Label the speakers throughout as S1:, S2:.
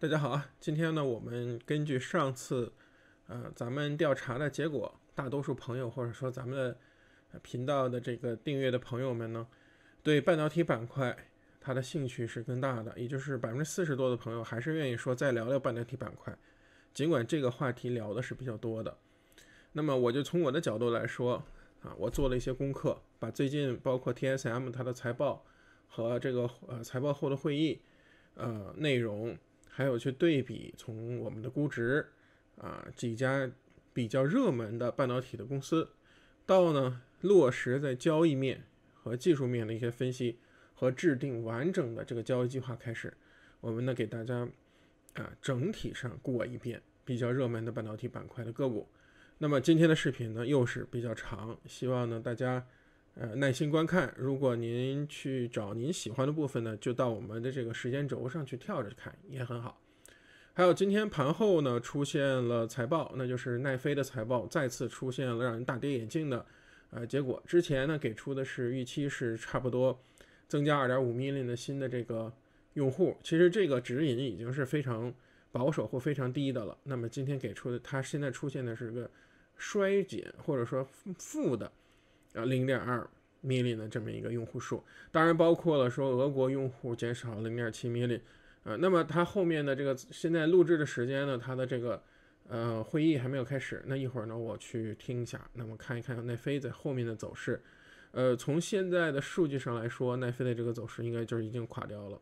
S1: 大家好啊，今天呢，我们根据上次，呃，咱们调查的结果，大多数朋友或者说咱们的频道的这个订阅的朋友们呢，对半导体板块它的兴趣是更大的，也就是百分之四十多的朋友还是愿意说再聊聊半导体板块，尽管这个话题聊的是比较多的。那么我就从我的角度来说啊，我做了一些功课，把最近包括 TSM 它的财报和这个呃财报后的会议，呃内容。还有去对比从我们的估值，啊几家比较热门的半导体的公司，到呢落实在交易面和技术面的一些分析和制定完整的这个交易计划开始，我们呢给大家啊整体上过一遍比较热门的半导体板块的个股。那么今天的视频呢又是比较长，希望呢大家。呃，耐心观看。如果您去找您喜欢的部分呢，就到我们的这个时间轴上去跳着看也很好。还有今天盘后呢，出现了财报，那就是奈飞的财报再次出现了让人大跌眼镜的呃结果。之前呢给出的是预期是差不多增加2.5 million 的新的这个用户，其实这个指引已经是非常保守或非常低的了。那么今天给出的，它现在出现的是个衰减或者说负的。啊，零点二 million 的这么一个用户数，当然包括了说俄国用户减少了零点七 million。呃，那么它后面的这个现在录制的时间呢，它的这个呃会议还没有开始。那一会儿呢，我去听一下，那么看一看奈飞在后面的走势。呃，从现在的数据上来说，奈飞的这个走势应该就是已经垮掉了。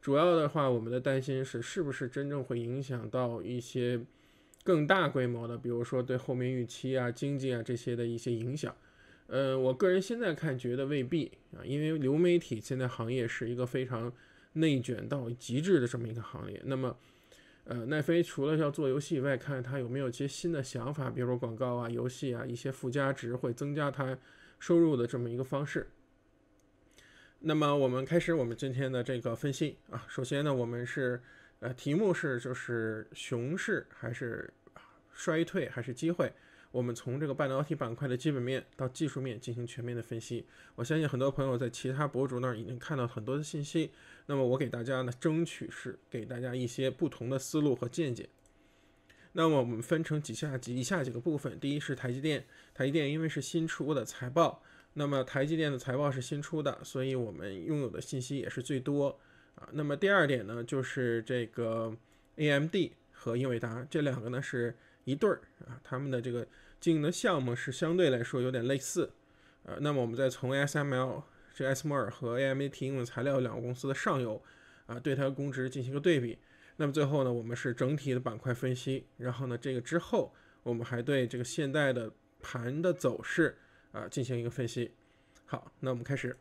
S1: 主要的话，我们的担心是是不是真正会影响到一些更大规模的，比如说对后面预期啊、经济啊这些的一些影响。呃，我个人现在看觉得未必啊，因为流媒体现在行业是一个非常内卷到极致的这么一个行业。那么，呃，奈飞除了要做游戏以外，看看它有没有一些新的想法，比如说广告啊、游戏啊一些附加值会增加它收入的这么一个方式。那么我们开始我们今天的这个分析啊，首先呢，我们是呃，题目是就是熊市还是衰退还是机会？我们从这个半导体板块的基本面到技术面进行全面的分析。我相信很多朋友在其他博主那儿已经看到很多的信息。那么我给大家呢，争取是给大家一些不同的思路和见解。那么我们分成几下几以下几个部分。第一是台积电，台积电因为是新出的财报，那么台积电的财报是新出的，所以我们拥有的信息也是最多啊。那么第二点呢，就是这个 AMD 和英伟达这两个呢是一对儿啊，他们的这个。经营的项目是相对来说有点类似，呃，那么我们再从 SML 这 S m r 和 AMAT 应用材料两个公司的上游啊，对它的估值进行个对比。那么最后呢，我们是整体的板块分析，然后呢，这个之后我们还对这个现代的盘的走势啊进行一个分析。好，那我们开始。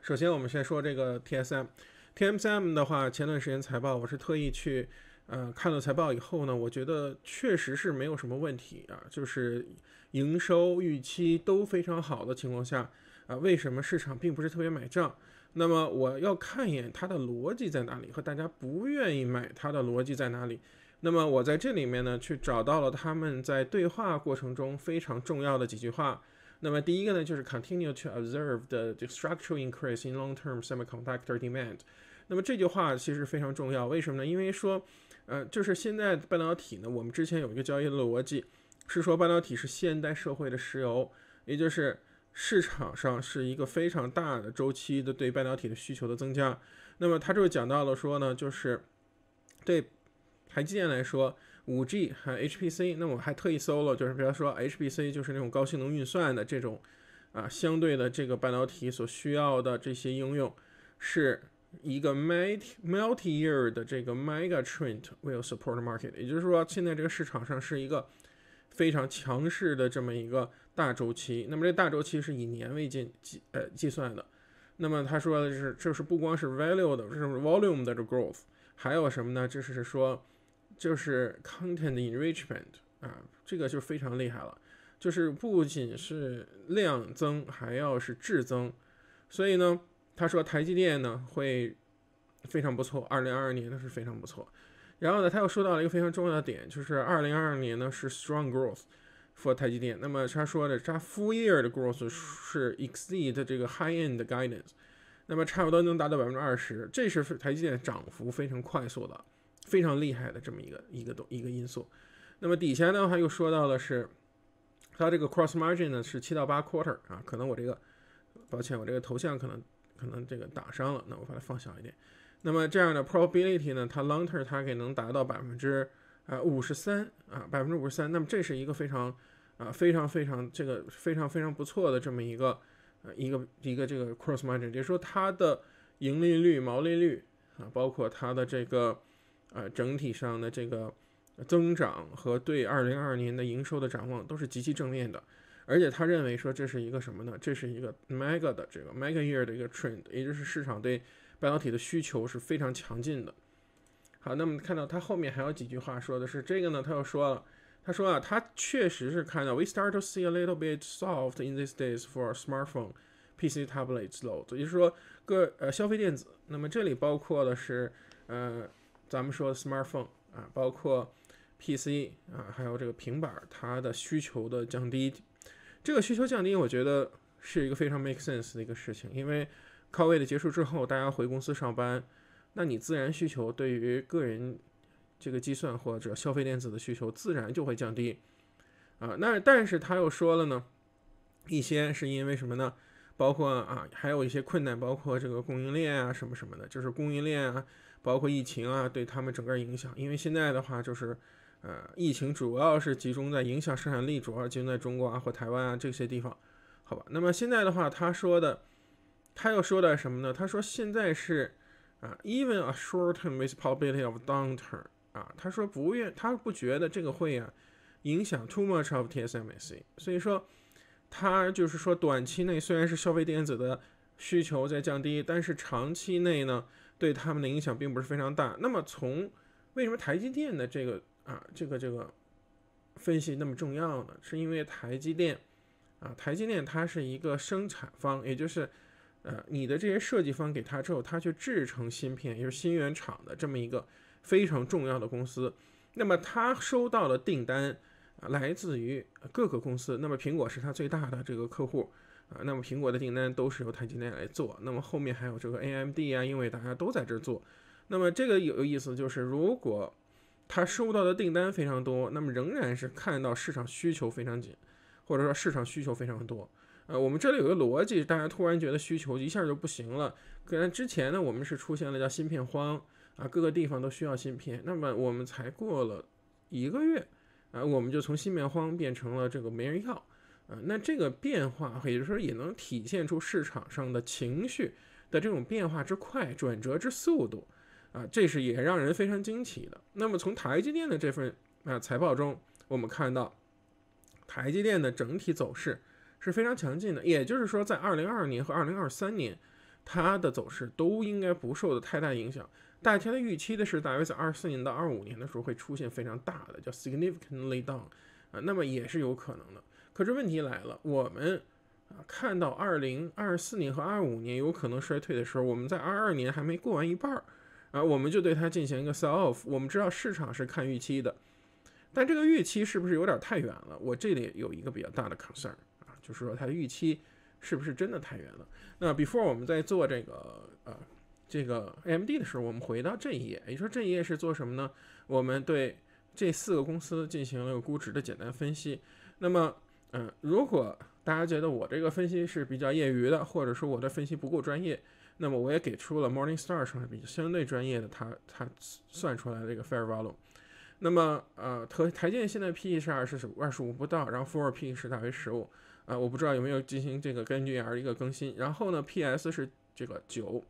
S1: 首先我们先说这个 TSM，TSM 的话，前段时间财报我是特意去。呃，看了财报以后呢，我觉得确实是没有什么问题啊，就是营收预期都非常好的情况下啊，为什么市场并不是特别买账？那么我要看一眼它的逻辑在哪里，和大家不愿意买它的逻辑在哪里？那么我在这里面呢，去找到了他们在对话过程中非常重要的几句话。那么第一个呢，就是 continue to observe the structural increase in long-term semiconductor demand。那么这句话其实非常重要，为什么呢？因为说。呃，就是现在半导体呢，我们之前有一个交易的逻辑，是说半导体是现代社会的石油，也就是市场上是一个非常大的周期的对半导体的需求的增加。那么它就会讲到了说呢，就是对台积电来说，五 G 和 HPC。那我还特意搜了，就是比方说 HPC 就是那种高性能运算的这种啊，相对的这个半导体所需要的这些应用是。一个 multi-multi year 的这个 mega trend will support market，也就是说，现在这个市场上是一个非常强势的这么一个大周期。那么这大周期是以年为计计呃计算的。那么他说的是，这是不光是 value 的，是 volume 的 growth，还有什么呢？就是说，就是 content enrichment 啊，这个就非常厉害了，就是不仅是量增，还要是质增。所以呢。他说：“台积电呢会非常不错，二零二二年呢是非常不错。然后呢，他又说到了一个非常重要的点，就是二零二二年呢是 strong growth for 台积电。那么他说的他 full year 的 growth 是 exceed 这个 high end guidance，那么差不多能达到百分之二十，这是台积电涨幅非常快速的，非常厉害的这么一个一个东一个因素。那么底下呢，他又说到了是它这个 cross margin 呢是七到八 quarter 啊，可能我这个抱歉，我这个头像可能。”可能这个打伤了，那我把它放小一点。那么这样的 probability 呢，它 longer 它给能达到百分之啊五十三啊，百分之五十三。那么这是一个非常啊非常非常这个非常非常不错的这么一个呃一个一个这个 cross margin，也就是说它的盈利率、毛利率啊，包括它的这个啊整体上的这个增长和对二零二二年的营收的展望都是极其正面的。而且他认为说这是一个什么呢？这是一个 mega 的这个 mega year 的一个 trend，也就是市场对半导体的需求是非常强劲的。好，那么看到它后面还有几句话说的是这个呢？他又说了，他说啊，他确实是看到 we start to see a little bit soft in these days for smartphone, PC, tablets load，也就是说各呃消费电子，那么这里包括的是呃咱们说的 smartphone 啊，包括 PC 啊，还有这个平板它的需求的降低。这个需求降低，我觉得是一个非常 make sense 的一个事情，因为 COVID 结束之后，大家回公司上班，那你自然需求对于个人这个计算或者消费电子的需求自然就会降低啊。那但是他又说了呢，一些是因为什么呢？包括啊，还有一些困难，包括这个供应链啊什么什么的，就是供应链啊，包括疫情啊，对他们整个影响。因为现在的话就是。呃，疫情主要是集中在影响生产力，主要集中在中国啊或台湾啊这些地方，好吧。那么现在的话，他说的，他又说的什么呢？他说现在是啊，even a short-term possibility of downturn 啊，他说不愿，他不觉得这个会啊影响 too much of TSMC。所以说，他就是说短期内虽然是消费电子的需求在降低，但是长期内呢对他们的影响并不是非常大。那么从为什么台积电的这个。啊，这个这个分析那么重要呢，是因为台积电啊，台积电它是一个生产方，也就是呃，你的这些设计方给它之后，它去制成芯片，也就是新原厂的这么一个非常重要的公司。那么它收到的订单啊，来自于各个公司。那么苹果是它最大的这个客户啊，那么苹果的订单都是由台积电来做。那么后面还有这个 AMD 啊，因为大家都在这做。那么这个有意思就是如果。他收到的订单非常多，那么仍然是看到市场需求非常紧，或者说市场需求非常多。呃，我们这里有个逻辑，大家突然觉得需求一下就不行了。可能之前呢，我们是出现了叫芯片荒啊，各个地方都需要芯片，那么我们才过了一个月，啊，我们就从芯片荒变成了这个没人要。啊，那这个变化，也就是说也能体现出市场上的情绪的这种变化之快，转折之速度。啊，这是也让人非常惊奇的。那么从台积电的这份啊财报中，我们看到台积电的整体走势是非常强劲的。也就是说，在二零二二年和二零二三年，它的走势都应该不受的太大影响。大家的预期的是，大约在二四年到二五年的时候会出现非常大的叫 significantly down 啊，那么也是有可能的。可是问题来了，我们啊看到二零二四年和二五年有可能衰退的时候，我们在二二年还没过完一半儿。而我们就对它进行一个 sell off。我们知道市场是看预期的，但这个预期是不是有点太远了？我这里有一个比较大的 concern 啊，就是说它的预期是不是真的太远了？那 before 我们在做这个呃这个 AMD 的时候，我们回到这一页，你说这一页是做什么呢？我们对这四个公司进行了估值的简单分析。那么，嗯，如果大家觉得我这个分析是比较业余的，或者说我的分析不够专业，那么我也给出了 Morningstar 上比较相对专业的，它它算出来的一个 fair value。那么呃，台台建现在 PE 是二，是十五，二十五不到，然后 four PE 是大约十五。呃，我不知道有没有进行这个根据的一个更新。然后呢，PS 是这个九。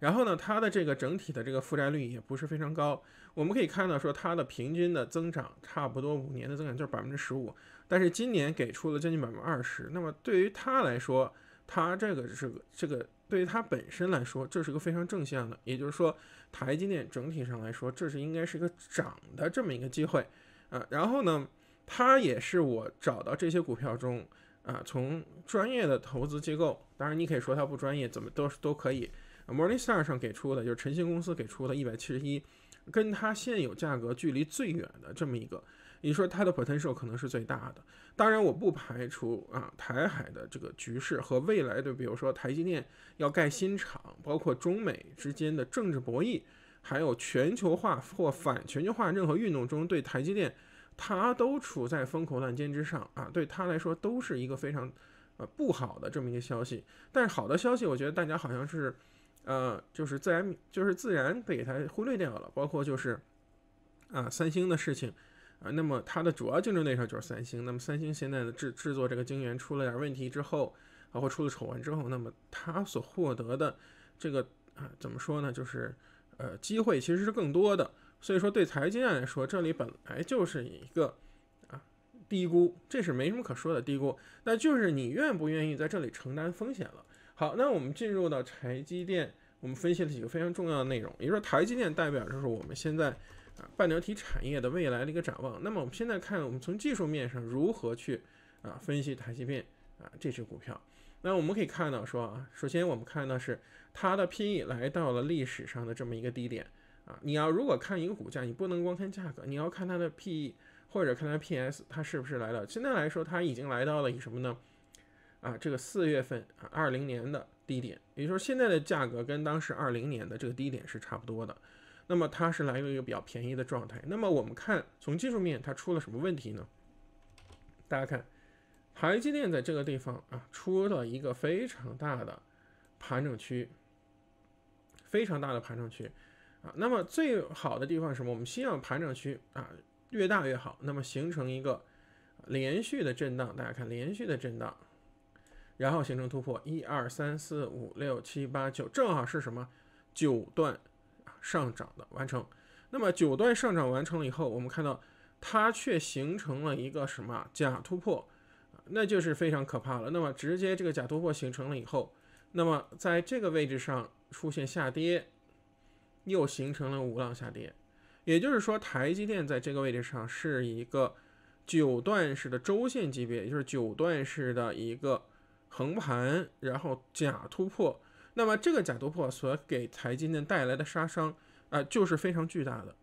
S1: 然后呢，它的这个整体的这个负债率也不是非常高。我们可以看到说，它的平均的增长差不多五年的增长就是百分之十五，但是今年给出了将近百分之二十。那么对于它来说，它这个是这个，对于它本身来说，这是个非常正向的，也就是说，台积电整体上来说，这是应该是一个涨的这么一个机会啊。然后呢，它也是我找到这些股票中啊，从专业的投资机构，当然你可以说它不专业，怎么都都可以。Morningstar 上给出的就是晨星公司给出的一百七十一，跟它现有价格距离最远的这么一个。你说它的 potential 可能是最大的，当然我不排除啊，台海的这个局势和未来的，比如说台积电要盖新厂，包括中美之间的政治博弈，还有全球化或反全球化任何运动中，对台积电它都处在风口浪尖之上啊，对它来说都是一个非常呃不好的这么一个消息。但是好的消息，我觉得大家好像是呃，就是自然就是自然被它忽略掉了，包括就是啊三星的事情。啊，那么它的主要竞争对手就是三星。那么三星现在的制制作这个晶圆出了点问题之后，包括出了丑闻之后，那么它所获得的这个啊怎么说呢？就是呃机会其实是更多的。所以说对台积电来说，这里本来就是一个啊低估，这是没什么可说的低估。那就是你愿不愿意在这里承担风险了。好，那我们进入到台积电，我们分析了几个非常重要的内容。也就是说，台积电代表就是我们现在。啊，半导体产业的未来的一个展望。那么我们现在看，我们从技术面上如何去啊分析台积电啊这只股票。那我们可以看到说啊，首先我们看到是它的 PE 来到了历史上的这么一个低点啊。你要如果看一个股价，你不能光看价格，你要看它的 PE 或者看它 PS，它是不是来到现在来说，它已经来到了什么呢？啊，这个四月份啊，二零年的低点，也就是说现在的价格跟当时二零年的这个低点是差不多的。那么它是来源于一个比较便宜的状态。那么我们看从技术面，它出了什么问题呢？大家看，台积电在这个地方啊，出了一个非常大的盘整区，非常大的盘整区啊。那么最好的地方是什么？我们希望盘整区啊越大越好，那么形成一个连续的震荡。大家看，连续的震荡，然后形成突破，一二三四五六七八九，正好是什么九段？上涨的完成，那么九段上涨完成了以后，我们看到它却形成了一个什么假突破，那就是非常可怕了。那么直接这个假突破形成了以后，那么在这个位置上出现下跌，又形成了五浪下跌。也就是说，台积电在这个位置上是一个九段式的周线级别，也就是九段式的一个横盘，然后假突破。那么这个假突破所给台积电带来的杀伤啊，就是非常巨大的。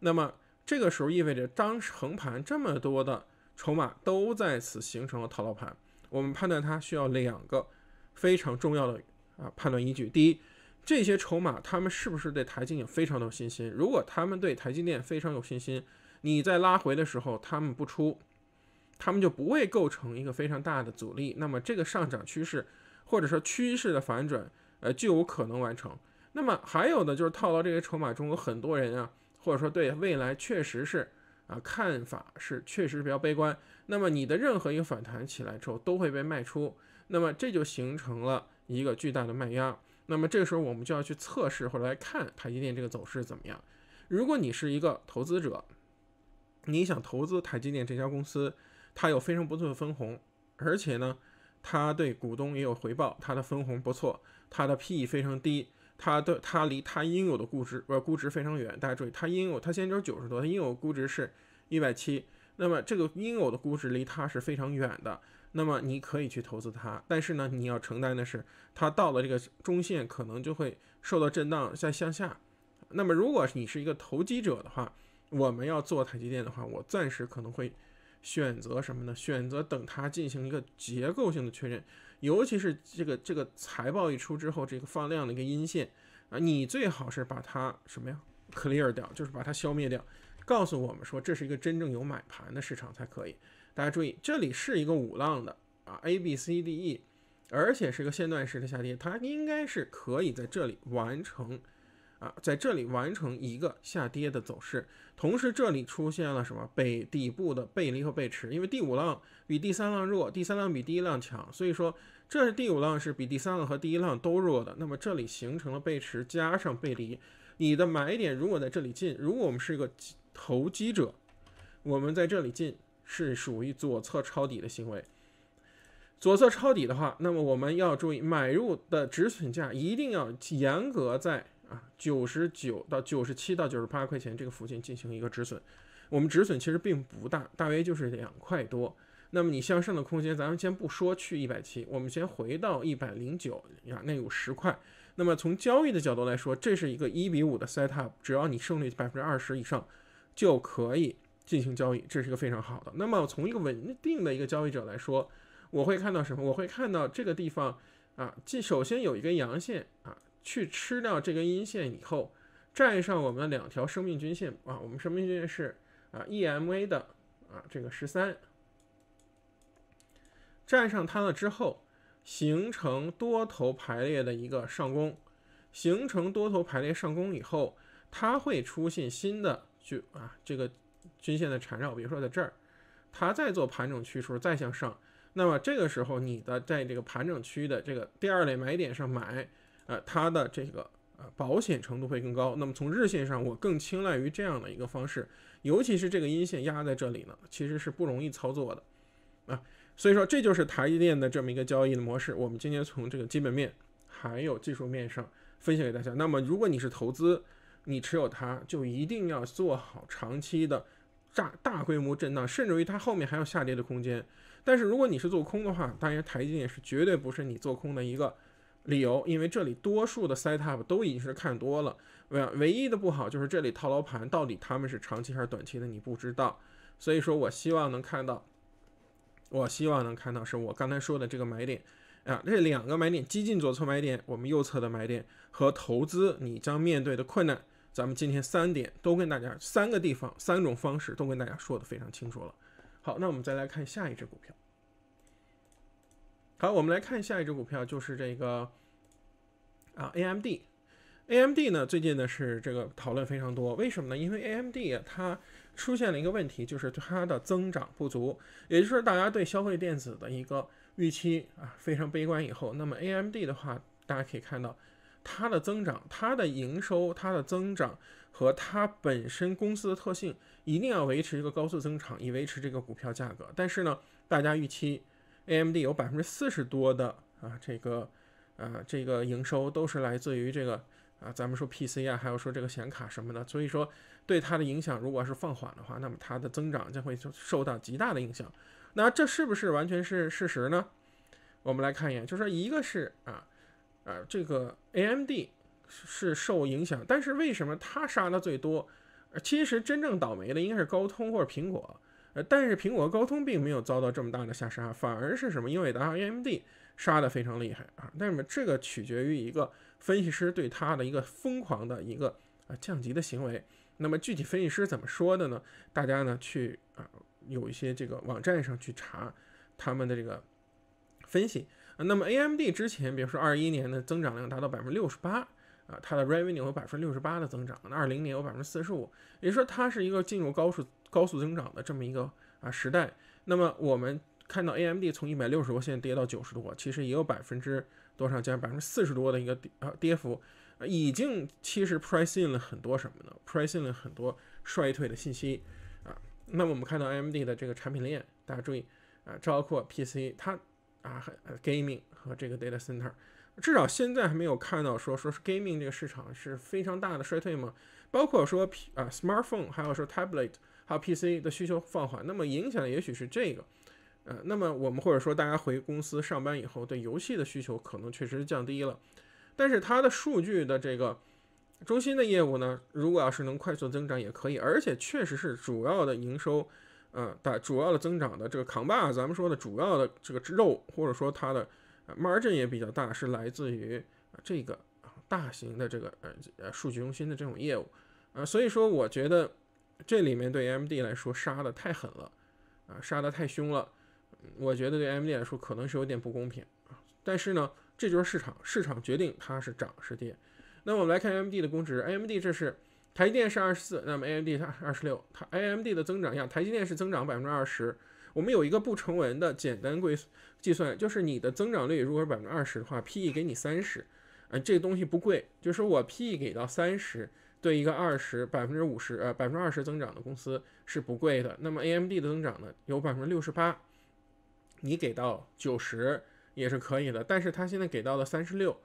S1: 那么这个时候意味着，当横盘这么多的筹码都在此形成了套牢盘，我们判断它需要两个非常重要的啊判断依据。第一，这些筹码他们是不是对台积电非常有信心？如果他们对台积电非常有信心，你在拉回的时候他们不出，他们就不会构成一个非常大的阻力。那么这个上涨趋势或者说趋势的反转。呃，就有可能完成。那么还有的就是套牢这些筹码中有很多人啊，或者说对未来确实是啊看法是确实是比较悲观。那么你的任何一个反弹起来之后都会被卖出，那么这就形成了一个巨大的卖压。那么这个时候我们就要去测试或者来看台积电这个走势怎么样。如果你是一个投资者，你想投资台积电这家公司，它有非常不错的分红，而且呢。他对股东也有回报，他的分红不错，他的 PE 非常低，他对他离他应有的估值，呃估值非常远。大家注意，他应有他现在只有九十多，他应有估值是一百七，那么这个应有的估值离他是非常远的。那么你可以去投资它，但是呢，你要承担的是它到了这个中线可能就会受到震荡再向下。那么如果你是一个投机者的话，我们要做台积电的话，我暂时可能会。选择什么呢？选择等它进行一个结构性的确认，尤其是这个这个财报一出之后，这个放量的一个阴线啊，你最好是把它什么呀，clear 掉，就是把它消灭掉，告诉我们说这是一个真正有买盘的市场才可以。大家注意，这里是一个五浪的啊，A B C D E，而且是一个线段式的下跌，它应该是可以在这里完成。啊，在这里完成一个下跌的走势，同时这里出现了什么背底部的背离和背驰，因为第五浪比第三浪弱，第三浪比第一浪强，所以说这是第五浪是比第三浪和第一浪都弱的。那么这里形成了背驰加上背离，你的买点如果在这里进，如果我们是一个投机者，我们在这里进是属于左侧抄底的行为。左侧抄底的话，那么我们要注意买入的止损价一定要严格在。啊，九十九到九十七到九十八块钱这个附近进行一个止损，我们止损其实并不大，大约就是两块多。那么你向上的空间，咱们先不说去一百七，我们先回到一百零九呀，那有十块。那么从交易的角度来说，这是一个一比五的 set up，只要你胜率百分之二十以上就可以进行交易，这是一个非常好的。那么从一个稳定的一个交易者来说，我会看到什么？我会看到这个地方啊，既首先有一根阳线啊。去吃掉这根阴线以后，站上我们的两条生命均线啊，我们生命均线是啊 EMA 的啊这个十三，站上它了之后，形成多头排列的一个上攻，形成多头排列上攻以后，它会出现新的就啊这个均线的缠绕，比如说在这儿，它再做盘整区的时候再向上，那么这个时候你的在这个盘整区的这个第二类买点上买。呃，它的这个呃保险程度会更高。那么从日线上，我更青睐于这样的一个方式，尤其是这个阴线压在这里呢，其实是不容易操作的啊。所以说这就是台积电的这么一个交易的模式。我们今天从这个基本面还有技术面上分享给大家。那么如果你是投资，你持有它就一定要做好长期的，大大规模震荡，甚至于它后面还有下跌的空间。但是如果你是做空的话，当然台积电是绝对不是你做空的一个。理由，因为这里多数的 set up 都已经是看多了，唯唯一的不好就是这里套牢盘到底他们是长期还是短期的，你不知道，所以说我希望能看到，我希望能看到是我刚才说的这个买点啊，这两个买点，激进左侧买点，我们右侧的买点和投资你将面对的困难，咱们今天三点都跟大家三个地方三种方式都跟大家说的非常清楚了。好，那我们再来看下一只股票。好，我们来看下一只股票，就是这个啊，A M D，A M D 呢最近呢是这个讨论非常多，为什么呢？因为 A M D 它出现了一个问题，就是它的增长不足，也就是大家对消费电子的一个预期啊非常悲观。以后，那么 A M D 的话，大家可以看到它的增长、它的营收、它的增长和它本身公司的特性，一定要维持一个高速增长，以维持这个股票价格。但是呢，大家预期。AMD 有百分之四十多的啊，这个，啊这个营收都是来自于这个，啊，咱们说 PC 啊，还有说这个显卡什么的，所以说对它的影响，如果是放缓的话，那么它的增长将会受到极大的影响。那这是不是完全是事实呢？我们来看一眼，就说一个是啊，啊这个 AMD 是受影响，但是为什么它杀的最多？其实真正倒霉的应该是高通或者苹果。但是苹果、和高通并没有遭到这么大的下杀，反而是什么英伟达、AMD 杀的非常厉害啊！那么这个取决于一个分析师对它的一个疯狂的一个啊降级的行为。那么具体分析师怎么说的呢？大家呢去啊有一些这个网站上去查他们的这个分析。那么 AMD 之前，比如说二一年的增长量达到百分之六十八啊，它的 Revenue 有百分之六十八的增长，那二零年有百分之四十五，也就是说它是一个进入高数。高速增长的这么一个啊时代，那么我们看到 A M D 从一百六十多现在跌到九十多，其实也有百分之多少，将近百分之四十多的一个跌幅，已经其实 p r i c i n g 了很多什么呢 p r i c i n g 了很多衰退的信息啊。那么我们看到 A M D 的这个产品链，大家注意啊，包括 P C 它啊，gaming 和这个 data center，至少现在还没有看到说说是 gaming 这个市场是非常大的衰退嘛，包括说 P 啊 smartphone 还有说 tablet。好，PC 的需求放缓，那么影响也许是这个，呃，那么我们或者说大家回公司上班以后，对游戏的需求可能确实降低了，但是它的数据的这个中心的业务呢，如果要是能快速增长也可以，而且确实是主要的营收，呃，大主要的增长的这个扛把，咱们说的主要的这个肉或者说它的 margin 也比较大，是来自于这个大型的这个呃呃数据中心的这种业务，呃，所以说我觉得。这里面对 AMD 来说杀的太狠了，啊，杀的太凶了，我觉得对 AMD 来说可能是有点不公平啊。但是呢，这就是市场，市场决定它是涨是跌。那我们来看 AMD 的估值，AMD 这是台积电是二十四，那么 AMD 它二十六，它 AMD 的增长一样，台积电是增长百分之二十。我们有一个不成文的简单规计算，就是你的增长率如果是百分之二十的话，PE 给你三十，嗯，这个东西不贵，就是我 PE 给到三十。对一个二十百分之五十呃百分之二十增长的公司是不贵的。那么 A M D 的增长呢，有百分之六十八，你给到九十也是可以的。但是它现在给到了三十六，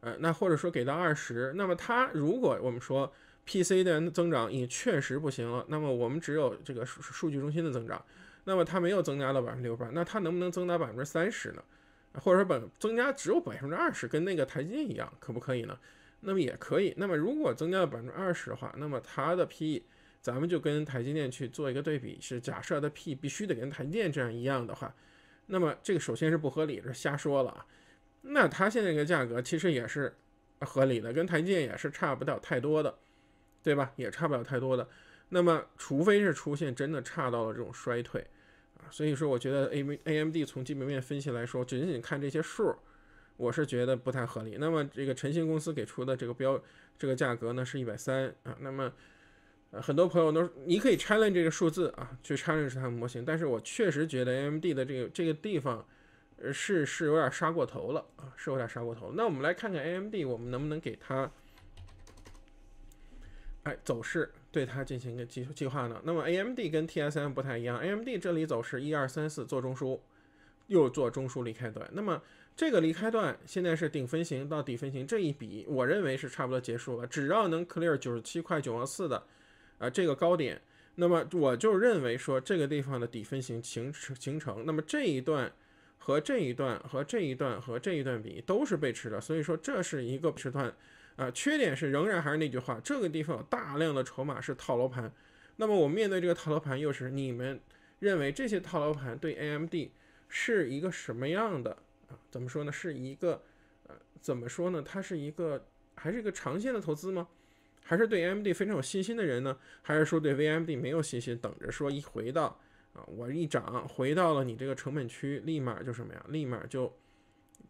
S1: 呃，那或者说给到二十，那么它如果我们说 P C 的增长也确实不行了，那么我们只有这个数数据中心的增长，那么它没有增加到百分之六十八，那它能不能增加百分之三十呢？或者说百增加只有百分之二十，跟那个台积电一样，可不可以呢？那么也可以。那么如果增加了百分之二十的话，那么它的 PE，咱们就跟台积电去做一个对比，是假设的 P 必须得跟台积电这样一样的话，那么这个首先是不合理这瞎说了啊。那它现在这个价格其实也是合理的，跟台积电也是差不了太多的，对吧？也差不了太多的。那么除非是出现真的差到了这种衰退啊，所以说我觉得 A M A M D 从基本面分析来说，仅仅看这些数。我是觉得不太合理。那么这个晨星公司给出的这个标这个价格呢，是一百三啊。那么，很多朋友都你可以拆了这个数字啊，去拆了是它的模型。但是我确实觉得 AMD 的这个这个地方，是是有点杀过头了啊，是有点杀过头。那我们来看看 AMD，我们能不能给它，哎，走势对它进行一个计计划呢？那么 AMD 跟 TSM 不太一样，AMD 这里走势一二三四做中枢，又做中枢离开端。那么这个离开段现在是顶分型到底分型这一笔，我认为是差不多结束了。只要能 clear 九十七块九毛四的，呃，这个高点，那么我就认为说这个地方的底分型形成形成，那么这一段和这一段和这一段和这一段比都是背驰的，所以说这是一个背驰段。啊，缺点是仍然还是那句话，这个地方有大量的筹码是套牢盘，那么我面对这个套牢盘，又是你们认为这些套牢盘对 AMD 是一个什么样的？怎么说呢？是一个，呃，怎么说呢？它是一个还是一个长线的投资吗？还是对 AMD 非常有信心的人呢？还是说对 VMD 没有信心，等着说一回到啊，我一涨回到了你这个成本区，立马就什么呀？立马就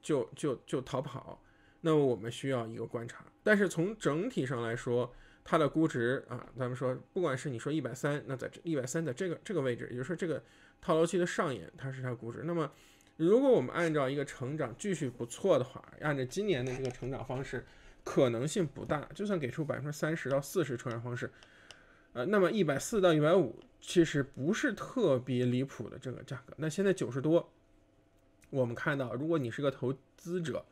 S1: 就就就逃跑？那么我们需要一个观察。但是从整体上来说，它的估值啊，咱们说，不管是你说一百三，那在一百三在这个这个位置，也就是说这个套牢区的上沿，它是它估值。那么。如果我们按照一个成长继续不错的话，按照今年的这个成长方式，可能性不大。就算给出百分之三十到四十成长方式，呃，那么一百四到一百五其实不是特别离谱的这个价格。那现在九十多，我们看到，如果你是个投资者，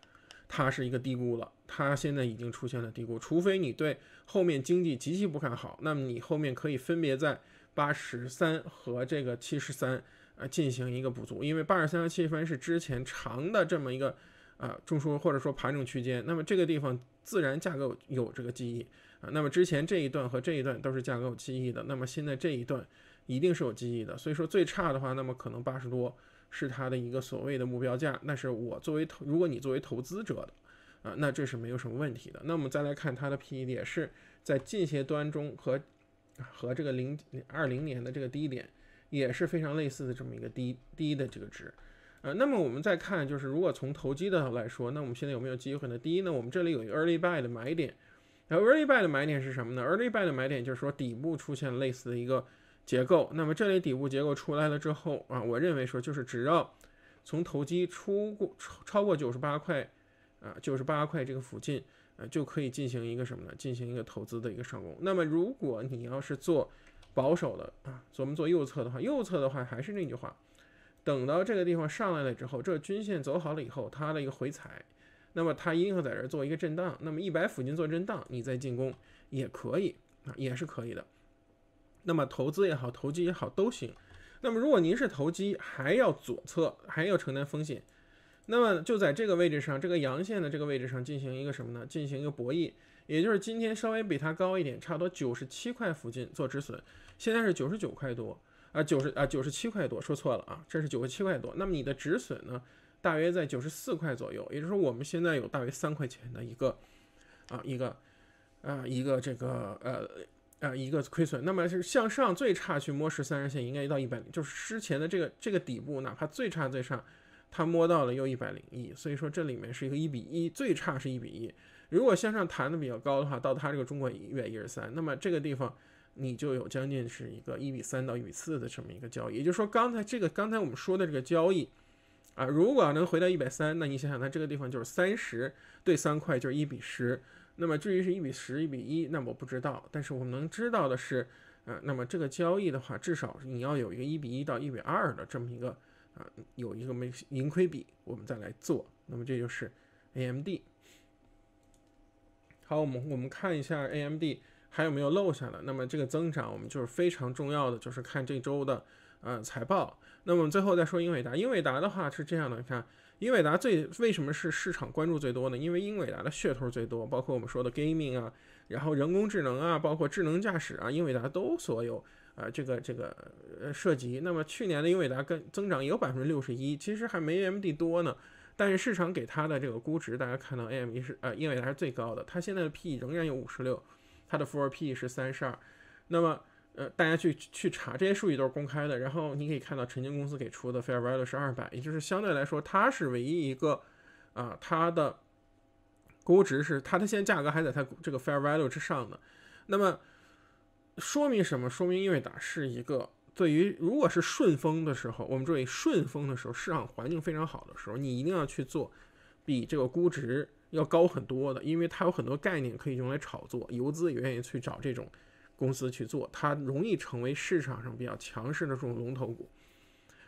S1: 它是一个低估了，它现在已经出现了低估。除非你对后面经济极其不看好，那么你后面可以分别在八十三和这个七十三。啊，进行一个补足，因为八十三和七分是之前长的这么一个啊中枢或者说盘整区间，那么这个地方自然价格有这个记忆啊，那么之前这一段和这一段都是价格有记忆的，那么现在这一段一定是有记忆的，所以说最差的话，那么可能八十多是它的一个所谓的目标价，那是我作为投，如果你作为投资者的啊，那这是没有什么问题的。那我们再来看它的 PE，也是在近些端中和和这个零二零年的这个低点。也是非常类似的这么一个低低的这个值，呃，那么我们再看，就是如果从投机的来说，那我们现在有没有机会呢？第一呢，我们这里有一个 early buy 的买点，然后 early buy 的买点是什么呢？early buy 的买点就是说底部出现类似的一个结构，那么这里底部结构出来了之后啊，我认为说就是只要从投机出过超过九十八块啊九十八块这个附近，啊，就可以进行一个什么呢？进行一个投资的一个上攻。那么如果你要是做保守的啊，做我们做右侧的话，右侧的话还是那句话，等到这个地方上来了之后，这均线走好了以后，它的一个回踩，那么它一定会在这儿做一个震荡，那么一百附近做震荡，你再进攻也可以啊，也是可以的。那么投资也好，投机也好都行。那么如果您是投机，还要左侧，还要承担风险，那么就在这个位置上，这个阳线的这个位置上进行一个什么呢？进行一个博弈，也就是今天稍微比它高一点，差不多九十七块附近做止损。现在是九十九块多啊，九十啊九十七块多，说错了啊，这是九十七块多。那么你的止损呢，大约在九十四块左右，也就是说我们现在有大约三块钱的一个啊一个啊一个这个呃啊一个亏损。那么是向上最差去摸十三日线，应该到一百，就是之前的这个这个底部，哪怕最差最差，它摸到了又一百零一，所以说这里面是一个一比一，最差是一比一。如果向上弹的比较高的话，到它这个中轨一百一十三，那么这个地方。你就有将近是一个一比三到一比四的这么一个交易，也就是说刚才这个刚才我们说的这个交易，啊，如果要能回到一百三，那你想想，它这个地方就是三十对三块，就是一比十。那么至于是一比十，一比一，那我不知道。但是我们能知道的是，啊，那么这个交易的话，至少你要有一个一比一到一比二的这么一个啊，有一个没盈亏比，我们再来做。那么这就是 AMD。好，我们我们看一下 AMD。还有没有漏下的？那么这个增长，我们就是非常重要的，就是看这周的，呃，财报。那么最后再说英伟达，英伟达的话是这样的，你看，英伟达最为什么是市场关注最多呢？因为英伟达的噱头最多，包括我们说的 gaming 啊，然后人工智能啊，包括智能驾驶啊，英伟达都所有，呃，这个这个呃涉及。那么去年的英伟达跟增长有百分之六十一，其实还没 AMD 多呢，但是市场给它的这个估值，大家看到 AMD 是呃英伟达是最高的，它现在的 P 仍然有五十六。它的 f o r P 是三十二，那么呃，大家去去查这些数据都是公开的，然后你可以看到陈星公司给出的 fair value 是二百，也就是相对来说它是唯一一个啊，它的估值是它的现在价格还在它这个 fair value 之上呢。那么说明什么？说明英伟达是一个对于如果是顺风的时候，我们注意顺风的时候市场环境非常好的时候，你一定要去做比这个估值。要高很多的，因为它有很多概念可以用来炒作，游资也愿意去找这种公司去做，它容易成为市场上比较强势的这种龙头股。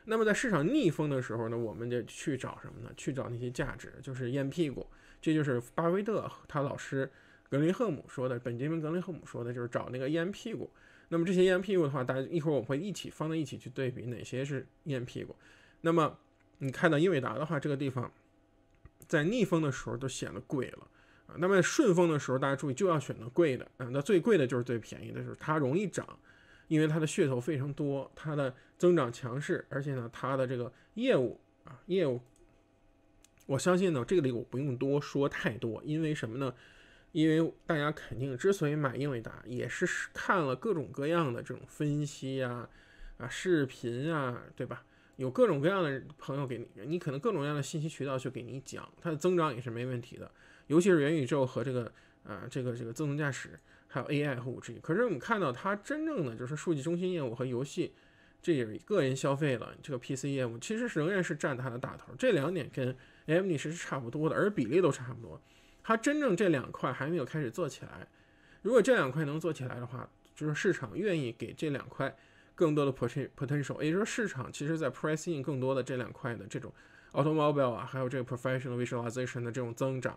S1: 那么在市场逆风的时候呢，我们就去找什么呢？去找那些价值，就是烟屁股。这就是巴菲特他老师格林赫姆说的，本杰明·格林赫姆说的就是找那个烟屁股。那么这些烟屁股的话，大家一会儿我们会一起放在一起去对比哪些是烟屁股。那么你看到英伟达的话，这个地方。在逆风的时候都显得贵了啊，那么顺风的时候，大家注意就要选择贵的啊。那最贵的就是最便宜的，就是它容易涨，因为它的噱头非常多，它的增长强势，而且呢，它的这个业务啊，业务，我相信呢，这个里我不用多说太多，因为什么呢？因为大家肯定之所以买英伟达，也是看了各种各样的这种分析呀、啊视频啊，对吧？有各种各样的朋友给你，你可能各种各样的信息渠道去给你讲，它的增长也是没问题的。尤其是元宇宙和这个，呃，这个这个自动驾驶，还有 AI 和 5G。可是我们看到它真正的就是数据中心业务和游戏，这也是个人消费了这个 PC 业务，其实仍然是占它的大头。这两点跟 AMD 是差不多的，而比例都差不多。它真正这两块还没有开始做起来。如果这两块能做起来的话，就是市场愿意给这两块。更多的 poten potential，也就是说市场其实在 pressing 更多的这两块的这种 automobile 啊，还有这个 professional visualization 的这种增长，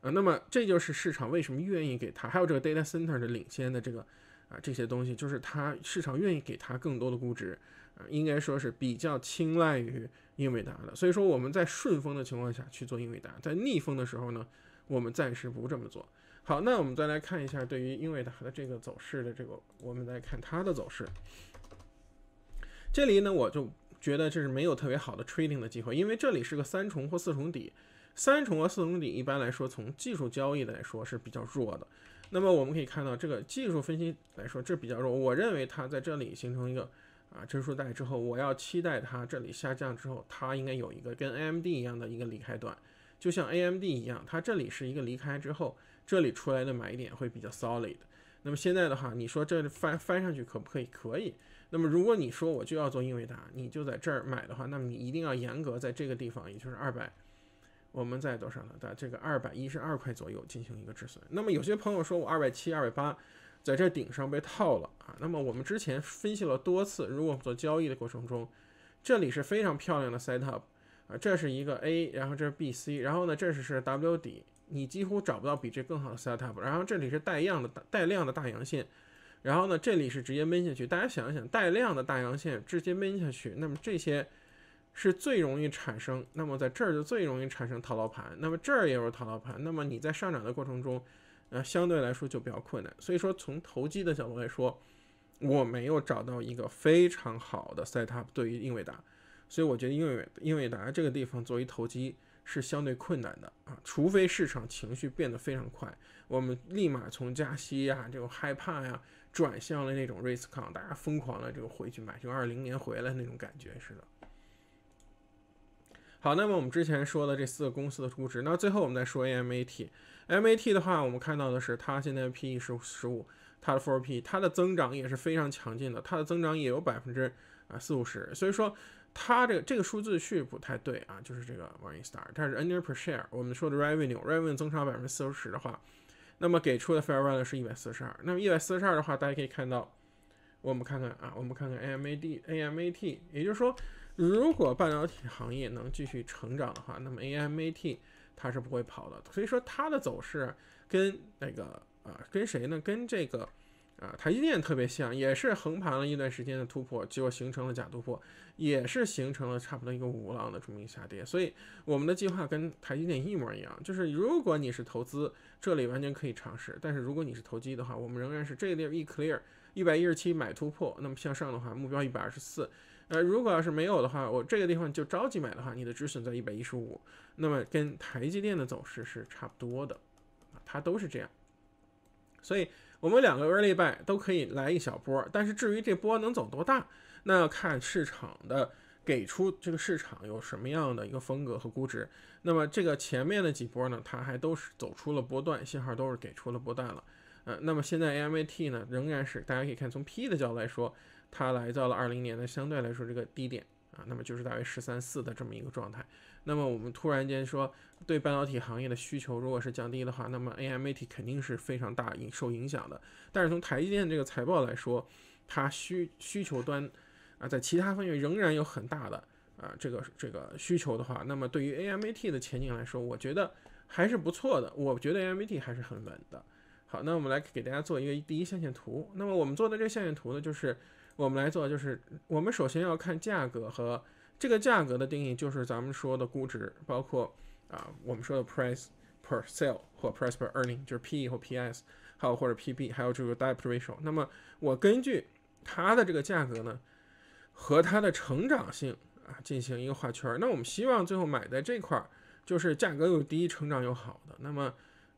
S1: 啊，那么这就是市场为什么愿意给它，还有这个 data center 的领先的这个啊这些东西，就是它市场愿意给它更多的估值，啊、应该说是比较青睐于英伟达的。所以说我们在顺风的情况下去做英伟达，在逆风的时候呢，我们暂时不这么做好。那我们再来看一下对于英伟达的这个走势的这个，我们来看它的走势。这里呢，我就觉得这是没有特别好的 trading 的机会，因为这里是个三重或四重底，三重和四重底一般来说从技术交易来说是比较弱的。那么我们可以看到，这个技术分析来说这比较弱。我认为它在这里形成一个啊，支出带之后，我要期待它这里下降之后，它应该有一个跟 AMD 一样的一个离开段，就像 AMD 一样，它这里是一个离开之后，这里出来的买点会比较 solid。那么现在的话，你说这翻翻上去可不可以？可以。那么，如果你说我就要做英伟达，你就在这儿买的话，那么你一定要严格在这个地方，也就是二百，我们在多少呢？在这个二百一十二块左右进行一个止损。那么有些朋友说我二百七、二百八在这顶上被套了啊。那么我们之前分析了多次，如果做交易的过程中，这里是非常漂亮的 setup 啊，这是一个 A，然后这是 B、C，然后呢，这是是 W 底，你几乎找不到比这更好的 setup。然后这里是带样的带量的大阳线。然后呢，这里是直接闷下去。大家想一想，带量的大阳线直接闷下去，那么这些是最容易产生。那么在这儿就最容易产生套牢盘。那么这儿也有套牢盘。那么你在上涨的过程中，呃，相对来说就比较困难。所以说，从投机的角度来说，我没有找到一个非常好的 set up 对于英伟达。所以我觉得英伟英伟达这个地方作为投机是相对困难的啊，除非市场情绪变得非常快，我们立马从加息呀这种害怕呀。转向了那种 race con，大家疯狂的这个回去买，就二零年回来那种感觉似的。好，那么我们之前说的这四个公司的估值，那最后我们再说 AMAT。m a t 的话，我们看到的是它现在 PE 是十五，它的 4P，它的增长也是非常强劲的，它的增长也有百分之啊四五十。所以说它这个这个数字是不太对啊，就是这个 o n i n g Star，它是 u n d e r per share，我们说的 Revenue，Revenue 增长百分之四五十的话。那么给出的 fair value 是一百四十二，那么一百四十二的话，大家可以看到，我们看看啊，我们看看 AMAD、AMAT，也就是说，如果半导体行业能继续成长的话，那么 AMAT 它是不会跑的，所以说它的走势跟那个啊，跟谁呢？跟这个。啊，台积电特别像，也是横盘了一段时间的突破，结果形成了假突破，也是形成了差不多一个五浪的这么一个下跌。所以我们的计划跟台积电一模一样，就是如果你是投资，这里完全可以尝试；但是如果你是投机的话，我们仍然是这个地方一 clear 一百一十七买突破，那么向上的话目标一百二十四。呃，如果要是没有的话，我这个地方就着急买的话，你的止损在一百一十五，那么跟台积电的走势是差不多的啊，它都是这样，所以。我们两个 early really b y 都可以来一小波，但是至于这波能走多大，那要看市场的给出这个市场有什么样的一个风格和估值。那么这个前面的几波呢，它还都是走出了波段信号，都是给出了波段了。呃，那么现在 AMAT 呢，仍然是大家可以看从 p 的角度来说，它来到了二零年的相对来说这个低点啊，那么就是大约十三四的这么一个状态。那么我们突然间说，对半导体行业的需求如果是降低的话，那么 AMAT 肯定是非常大影受影响的。但是从台积电这个财报来说，它需需求端啊，在其他方面仍然有很大的啊这个这个需求的话，那么对于 AMAT 的前景来说，我觉得还是不错的。我觉得 AMAT 还是很稳的。好，那我们来给大家做一个第一象限图。那么我们做的这个象限图呢，就是我们来做，就是我们首先要看价格和。这个价格的定义就是咱们说的估值，包括啊我们说的 price per sale 或 price per earning，就是 P E 或 P S，还有或者 P B，还有这个 debt ratio。那么我根据它的这个价格呢和它的成长性啊进行一个画圈。那我们希望最后买在这块儿，就是价格又低，成长又好的。那么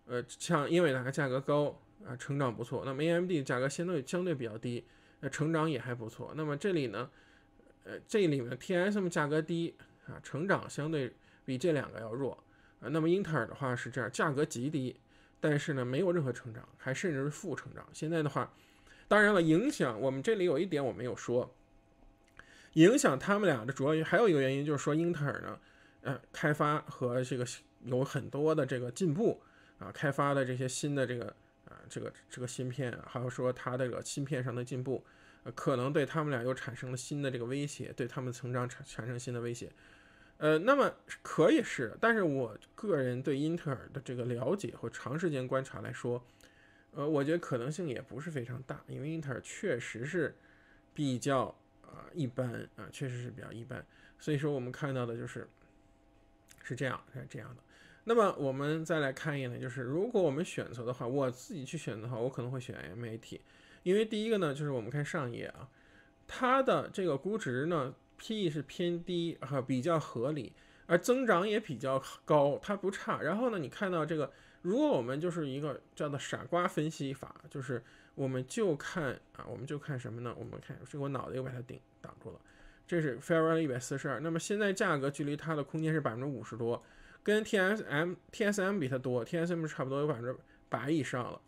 S1: 呃像英伟达价格高啊，成长不错。那么 a M D 价格相对相对比较低，呃成长也还不错。那么这里呢？呃，这里面 TSM 价格低啊，成长相对比这两个要弱啊。那么英特尔的话是这样，价格极低，但是呢没有任何成长，还甚至是负成长。现在的话，当然了，影响我们这里有一点我没有说，影响他们俩的主要还有一个原因就是说英特尔呢，呃，开发和这个有很多的这个进步啊，开发的这些新的这个啊，这个这个芯片，还有说它这个芯片上的进步。呃，可能对他们俩又产生了新的这个威胁，对他们成长产产生新的威胁。呃，那么可以是，但是我个人对英特尔的这个了解和长时间观察来说，呃，我觉得可能性也不是非常大，因为英特尔确实是比较啊一般啊，确实是比较一般。所以说我们看到的就是是这样是这样的。那么我们再来看一眼，呢，就是如果我们选择的话，我自己去选的话，我可能会选 MAT。因为第一个呢，就是我们看上页啊，它的这个估值呢，PE 是偏低，啊，比较合理，而增长也比较高，它不差。然后呢，你看到这个，如果我们就是一个叫做傻瓜分析法，就是我们就看啊，我们就看什么呢？我们看，这我脑袋又把它顶挡住了，这是 f a i r w a l 一百四十二。那么现在价格距离它的空间是百分之五十多，跟 TSM TSM 比它多，TSM 差不多有百分之百以上了。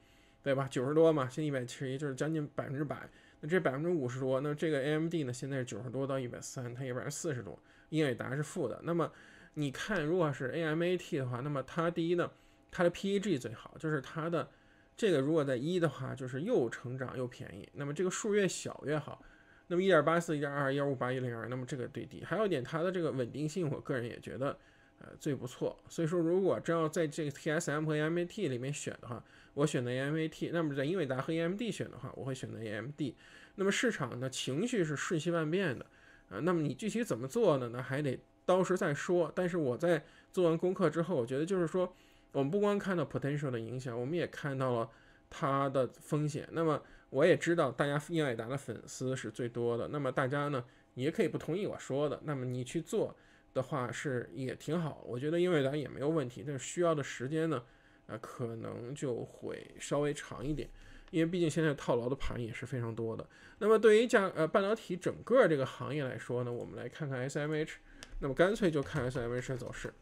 S1: 对吧？九十多嘛，现在一百七一就是将近百分之百。那这百分之五十多，那这个 AMD 呢？现在是九十多到一百三，它一百四十多，英伟达是负的。那么你看，如果是 AMAT 的话，那么它第一呢，它的 PEG 最好，就是它的这个如果在一的话，就是又成长又便宜。那么这个数越小越好。那么一点八四、一点二二、幺五八、一零二，那么这个最低。还有一点，它的这个稳定性，我个人也觉得。呃，最不错，所以说如果真要在这个 TSM 和 M A T 里面选的话，我选择 M A T；那么在英伟达和 E M D 选的话，我会选择 E M D。那么市场的情绪是瞬息万变的啊，那么你具体怎么做呢？那还得到时再说。但是我在做完功课之后，我觉得就是说，我们不光看到 potential 的影响，我们也看到了它的风险。那么我也知道大家英伟达的粉丝是最多的，那么大家呢也可以不同意我说的，那么你去做。的话是也挺好，我觉得英伟达也没有问题，但是需要的时间呢，啊，可能就会稍微长一点，因为毕竟现在套牢的盘也是非常多的。那么对于价呃半导体整个这个行业来说呢，我们来看看 SMH，那么干脆就看 SMH 的走势。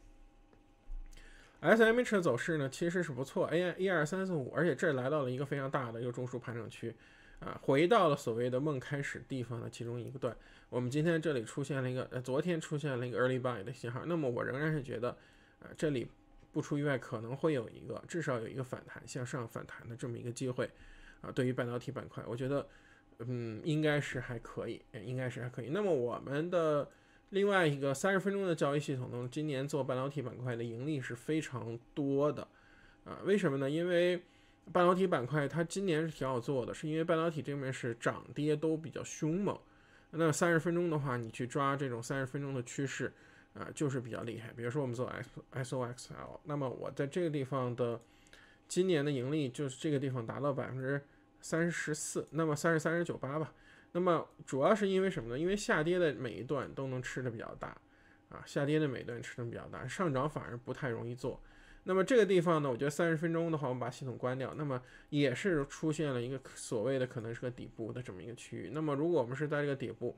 S1: SMH 的走势呢其实是不错，A 一、二、三、四、五，而且这来到了一个非常大的一个中枢盘整区，啊，回到了所谓的梦开始地方的其中一个段。我们今天这里出现了一个，呃，昨天出现了一个 early buy 的信号，那么我仍然是觉得，呃，这里不出意外可能会有一个，至少有一个反弹，向上反弹的这么一个机会，啊，对于半导体板块，我觉得，嗯，应该是还可以，应该是还可以。那么我们的另外一个三十分钟的交易系统中，今年做半导体板块的盈利是非常多的，啊，为什么呢？因为半导体板块它今年是挺好做的，是因为半导体这面是涨跌都比较凶猛。那三十分钟的话，你去抓这种三十分钟的趋势，啊，就是比较厉害。比如说我们做 S S O X L，那么我在这个地方的今年的盈利就是这个地方达到百分之三十四，那么三十三点九八吧。那么主要是因为什么呢？因为下跌的每一段都能吃的比较大，啊，下跌的每一段吃的比较大，上涨反而不太容易做。那么这个地方呢，我觉得三十分钟的话，我们把系统关掉。那么也是出现了一个所谓的可能是个底部的这么一个区域。那么如果我们是在这个底部，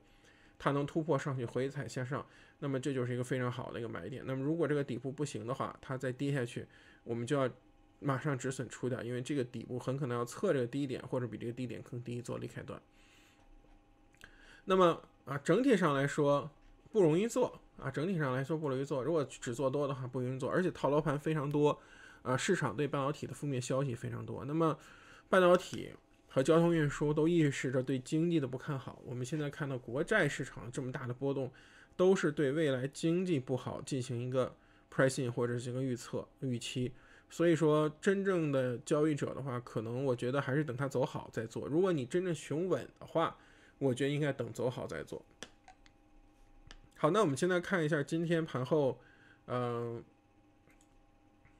S1: 它能突破上去回踩向上，那么这就是一个非常好的一个买点。那么如果这个底部不行的话，它再跌下去，我们就要马上止损出掉，因为这个底部很可能要测这个低点，或者比这个低点更低做离开段。那么啊，整体上来说不容易做。啊，整体上来说不容易做。如果只做多的话，不容易做。而且套牢盘非常多，呃，市场对半导体的负面消息非常多。那么，半导体和交通运输都预示着对经济的不看好。我们现在看到国债市场这么大的波动，都是对未来经济不好进行一个 pricing 或者是一个预测预期。所以说，真正的交易者的话，可能我觉得还是等它走好再做。如果你真正雄稳的话，我觉得应该等走好再做。好，那我们现在看一下今天盘后，嗯，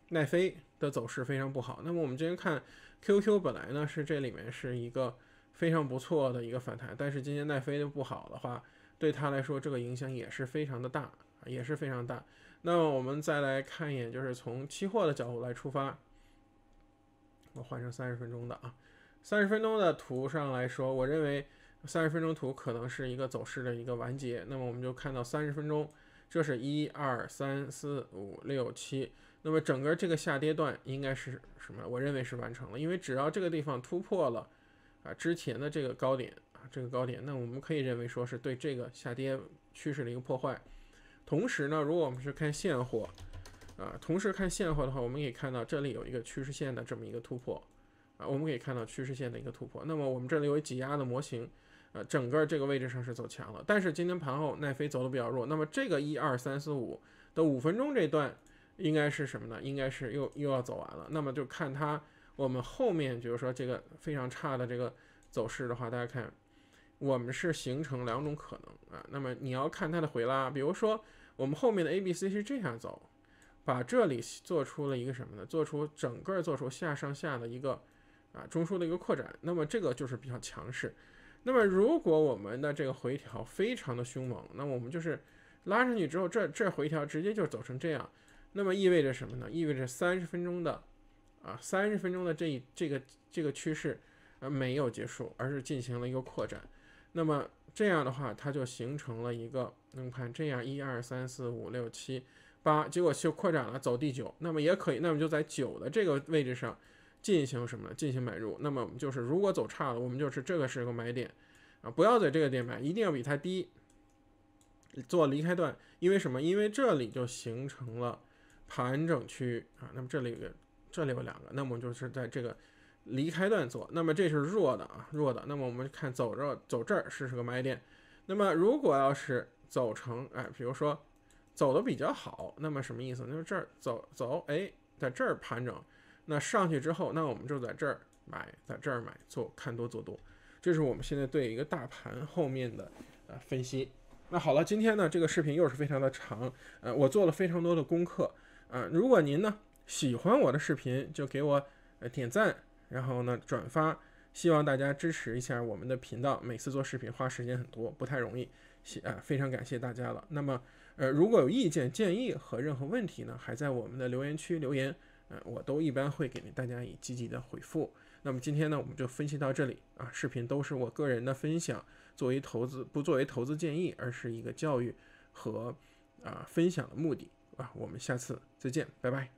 S1: 奈飞的走势非常不好。那么我们今天看 QQ，本来呢是这里面是一个非常不错的一个反弹，但是今天奈飞不好的话，对它来说这个影响也是非常的大，也是非常大。那么我们再来看一眼，就是从期货的角度来出发，我换成三十分钟的啊，三十分钟的图上来说，我认为。三十分钟图可能是一个走势的一个完结，那么我们就看到三十分钟，这是一二三四五六七，那么整个这个下跌段应该是什么？我认为是完成了，因为只要这个地方突破了啊之前的这个高点啊这个高点，那我们可以认为说是对这个下跌趋势的一个破坏。同时呢，如果我们是看现货啊，同时看现货的话，我们可以看到这里有一个趋势线的这么一个突破啊，我们可以看到趋势线的一个突破。那么我们这里有挤压的模型。呃，整个这个位置上是走强了，但是今天盘后奈飞走的比较弱，那么这个一二三四五的五分钟这段应该是什么呢？应该是又又要走完了，那么就看它，我们后面比如说这个非常差的这个走势的话，大家看，我们是形成两种可能啊，那么你要看它的回拉，比如说我们后面的 A B C 是这样走，把这里做出了一个什么呢？做出整个做出下上下的一个啊中枢的一个扩展，那么这个就是比较强势。那么，如果我们的这个回调非常的凶猛，那我们就是拉上去之后，这这回调直接就走成这样，那么意味着什么呢？意味着三十分钟的啊，三十分钟的这一这个这个趋势呃没有结束，而是进行了一个扩展。那么这样的话，它就形成了一个，那么看这样一二三四五六七八，结果就扩展了走第九，那么也可以，那么就在九的这个位置上。进行什么？进行买入。那么我们就是，如果走差了，我们就是这个是个买点，啊，不要在这个点买，一定要比它低，做离开段。因为什么？因为这里就形成了盘整区域啊。那么这里，这里有两个，那么就是在这个离开段做。那么这是弱的啊，弱的。那么我们看走着走这儿是是个买点。那么如果要是走成，哎，比如说走的比较好，那么什么意思？那就这儿走走，哎，在这儿盘整。那上去之后，那我们就在这儿买，在这儿买做看多做多，这是我们现在对一个大盘后面的呃分析。那好了，今天呢这个视频又是非常的长，呃，我做了非常多的功课，呃，如果您呢喜欢我的视频，就给我呃点赞，然后呢转发，希望大家支持一下我们的频道。每次做视频花时间很多，不太容易，谢啊，非常感谢大家了。那么，呃，如果有意见建议和任何问题呢，还在我们的留言区留言。我都一般会给大家以积极的回复。那么今天呢，我们就分析到这里啊。视频都是我个人的分享，作为投资不作为投资建议，而是一个教育和啊分享的目的啊。我们下次再见，拜拜。